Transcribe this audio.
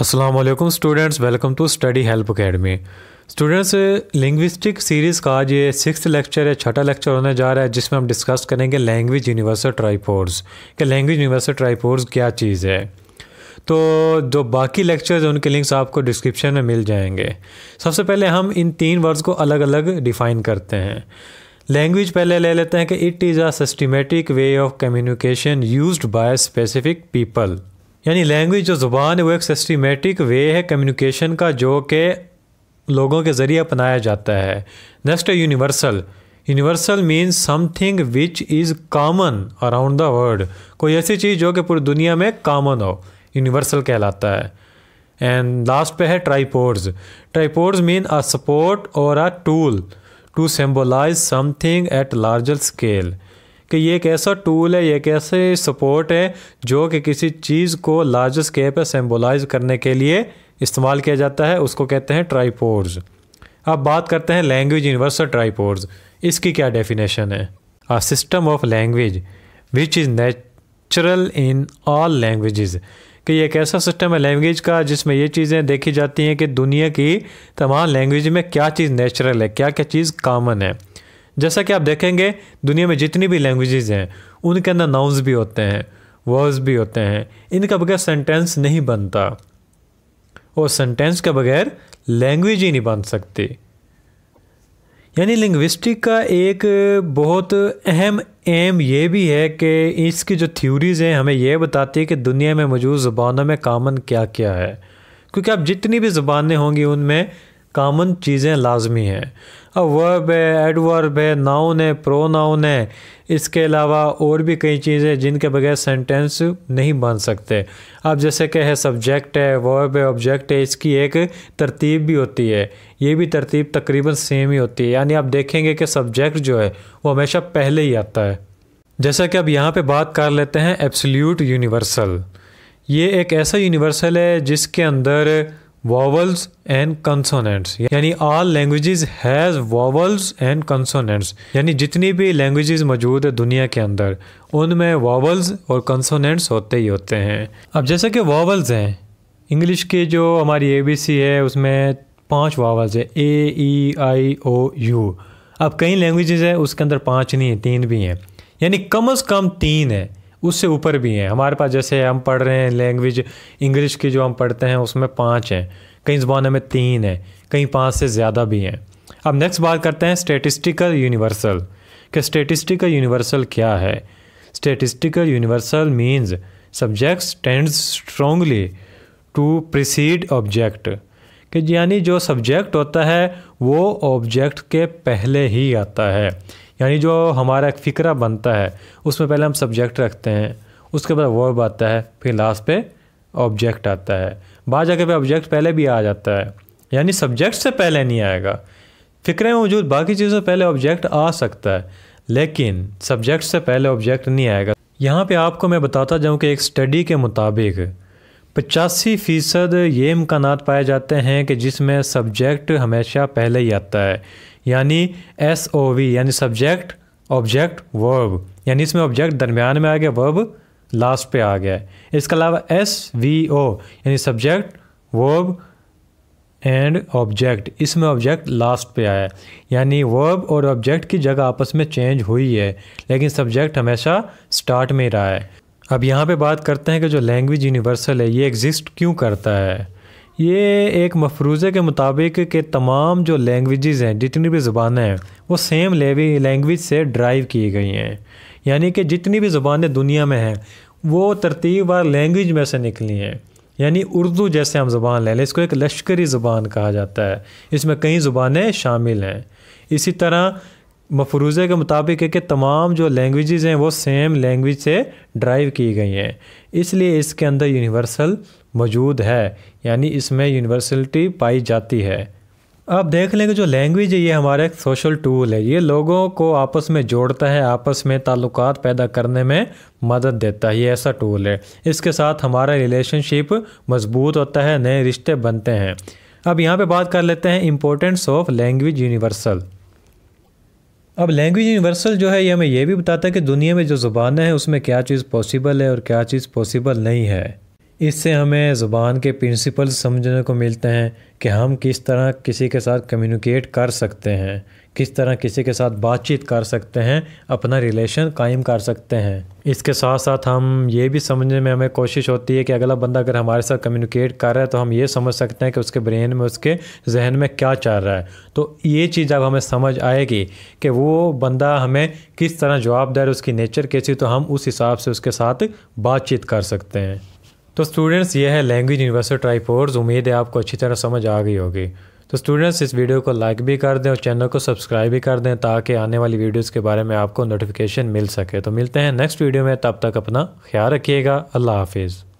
Aslam students welcome to study help academy students linguistic series का आज ये सिक्स लेक्चर या छठा लेक्चर होने जा रहा है जिसमें हम डिस्कस करेंगे लैंग्वेज यूनिवर्सल ट्राईपोर्स कि लैंग्वेज यूनिवर्सल ट्राईपोर्स क्या चीज़ है तो जो बाकी लेक्चर्स हैं उनके लिंक्स आपको डिस्क्रिप्शन में मिल जाएंगे सबसे पहले हम इन तीन वर्ड्स को अलग अलग डिफ़ाइन करते हैं लैंग्वेज पहले ले लेते हैं कि it is a systematic way of communication used by specific people यानी लैंग्वेज जो ज़ुबान है वो एक सिस्टमेटिक वे है कम्युनिकेशन का जो कि लोगों के ज़रिए अपनाया जाता है नेक्स्ट है universal universal means something which is common around the world कोई ऐसी चीज़ जो कि पूरी दुनिया में कामन हो यूनिवर्सल कहलाता है एंड लास्ट पे है ट्राईपोर्ड्स ट्राईपोर्ड्स मीन अ सपोर्ट और a tool to symbolize something at larger scale कि ये एक ऐसा टूल है ये एक ऐसे सपोर्ट है जो कि किसी चीज़ को लार्ज स्केल पर सिम्बोलाइज करने के लिए इस्तेमाल किया जाता है उसको कहते हैं ट्राईपोर्स अब बात करते हैं लैंग्वेज यूनिवर्सल ट्राईपोर्स इसकी क्या डेफिनेशन है a system of language which is natural in all languages कि ये एक ऐसा सिस्टम है लैंग्वेज का जिसमें ये चीज़ें देखी जाती हैं कि दुनिया की तमाम लैंग्वेज में क्या चीज़ नेचुरल है क्या क्या चीज़ कॉमन है जैसा कि आप देखेंगे दुनिया में जितनी भी लैंग्वेजेज़ हैं उनके अंदर नाउन्स भी होते हैं वर्ड्स भी होते हैं इनका बगैर सेंटेंस नहीं बनता और सेंटेंस के बगैर लैंग्वेज ही नहीं बन सकती यानी लिंग्विस्टिक का एक बहुत अहम एम ये भी है कि इसकी जो थ्योरीज़ हैं हमें यह बताती है कि दुनिया में मौजूद ज़बानों में कामन क्या क्या है क्योंकि आप जितनी भी ज़बानें होंगी उनमें कामन चीज़ें लाजमी हैं अब वर्ब है एडवर्ब है नाउन है प्रो नाउन है इसके अलावा और भी कई चीज़ें जिनके बगैर सेंटेंस नहीं बन सकते अब जैसे कि है सब्जेक्ट है वर्ब है ऑब्जेक्ट है इसकी एक तरतीब भी होती है ये भी तरतीब तकरीबन सेम ही होती है यानी आप देखेंगे कि सब्जेक्ट जो है वो हमेशा पहले ही आता है जैसा कि अब यहाँ पर बात कर लेते हैं एब्सल्यूट यूनिवर्सल ये एक ऐसा यूनिवर्सल है जिसके अंदर वॉवल्स एंड कंसोनेंट्स यानी all languages has vowels and consonants यानी जितनी भी लैंग्वेजेस मौजूद है दुनिया के अंदर उनमें वावल्स और कंसोनेंट्स होते ही होते हैं अब जैसे कि वावल्स हैं इंग्लिश की जो हमारी ए बी सी है उसमें पांच वावल्स है ए ई आई ओ यू अब कई लैंग्वेजेस हैं उसके अंदर पांच नहीं है तीन भी हैं यानी कम अज़ कम तीन है उससे ऊपर भी हैं हमारे पास जैसे हम पढ़ रहे हैं लैंग्वेज इंग्लिश की जो हम पढ़ते हैं उसमें पाँच हैं कई ज़बानों में तीन हैं कहीं पाँच से ज़्यादा भी हैं अब नेक्स्ट बात करते हैं स्टेटिस्टिकल यूनिवर्सल कि स्टेटिस्टिकल यूनिवर्सल क्या है statistical universal means subjects tends strongly to precede object कि यानी जो सब्जेक्ट होता है वो ऑब्जेक्ट के पहले ही आता है यानी जो हमारा एक फिक्रा बनता है उसमें पहले हम सब्जेक्ट रखते हैं उसके बाद वर्ब आता है फिर लास्ट पे ऑब्जेक्ट आता है बाहर जगह पे ऑब्जेक्ट पहले भी आ जाता है यानी सब्जेक्ट से पहले नहीं आएगा फिक्रे मौजूद बाकी चीज़ों से पहले ऑब्जेक्ट आ सकता है लेकिन सब्जेक्ट से पहले ऑब्जेक्ट नहीं आएगा यहाँ पे आपको मैं बताता जाऊँ कि एक स्टडी के मुताबिक पचासी फ़ीसद ये इम्कान पाए जाते हैं कि जिसमें सब्जेक्ट हमेशा पहले ही आता है यानी एस ओ वी यानी सब्जेक्ट ऑब्जेक्ट वर्ब यानी इसमें ऑब्जेक्ट दरमियान में आ गया वर्ब लास्ट पे आ गया इसके अलावा एस वी ओ यानी सब्जेक्ट वर्ब एंड ऑब्जेक्ट इसमें ऑब्जेक्ट लास्ट पे आया है यानी वर्ब और ऑब्जेक्ट की जगह आपस में चेंज हुई है लेकिन सब्जेक्ट हमेशा स्टार्ट में ही रहा है अब यहाँ पे बात करते हैं कि जो लैंग्वेज यूनिवर्सल है ये एग्जिस्ट क्यों करता है ये एक मफरूज़े के मुताबिक के तमाम जो लैंग्वेजेस हैं जितनी भी जबान हैं वो सेम लेवी लैंग्वेज से ड्राइव की गई हैं यानी कि जितनी भी ज़बानें दुनिया में हैं वो तरतीब और लैंग्वेज में से निकली हैं यानी उर्दू जैसे हम ज़बान ले लें इसको एक लश्करी ज़बान कहा जाता है इसमें कई ज़ुबानें शामिल हैं इसी तरह मफरूज़े के मुताबिक है कि तमाम जो लैंग्वेजेस हैं वो सेम लैंग्वेज से ड्राइव की गई हैं इसलिए इसके अंदर यूनिवर्सल मौजूद है यानी इसमें यूनिवर्सलिटी पाई जाती है अब देख लें कि जो लैंग्वेज है ये हमारा एक सोशल टूल है ये लोगों को आपस में जोड़ता है आपस में ताल्लुक पैदा करने में मदद देता है ये ऐसा टूल है इसके साथ हमारा रिलेशनशिप मजबूत होता है नए रिश्ते बनते हैं अब यहाँ पे बात कर लेते हैं इम्पोर्टेंस ऑफ लैंग्वेज यूनिवर्सल अब लैंग्वेज यूनिवर्सल जो है ये हमें यह भी बताता है कि दुनिया में जो ज़ुबान है उसमें क्या चीज़ पॉसिबल है और क्या चीज़ पॉसिबल नहीं है इससे हमें ज़ुबान के प्रिंसिपल समझने को मिलते हैं कि हम किस तरह किसी के साथ कम्युनिकेट कर सकते हैं किस तरह किसी के साथ बातचीत कर सकते हैं अपना रिलेशन कायम कर सकते हैं इसके साथ साथ हम ये भी समझने में हमें कोशिश होती है कि अगला बंदा अगर हमारे साथ कम्युनिकेट कर रहा है तो हम ये समझ सकते हैं कि उसके ब्रेन में उसके जहन में क्या चल रहा है तो ये चीज़ अब हमें समझ आएगी कि वो बंदा हमें किस तरह जवाबदार उसकी नेचर कैसी तो हम उस हिसाब से उसके साथ बातचीत कर सकते हैं तो स्टूडेंट्स ये है लैंग्वेज यूनिवर्सल ट्राईपोर्स उम्मीद है आपको अच्छी तरह समझ आ गई होगी तो स्टूडेंट्स इस वीडियो को लाइक भी कर दें और चैनल को सब्सक्राइब भी कर दें ताकि आने वाली वीडियोस के बारे में आपको नोटिफिकेशन मिल सके तो मिलते हैं नेक्स्ट वीडियो में तब तक अपना ख्याल रखिएगा अल्लाह हाफिज़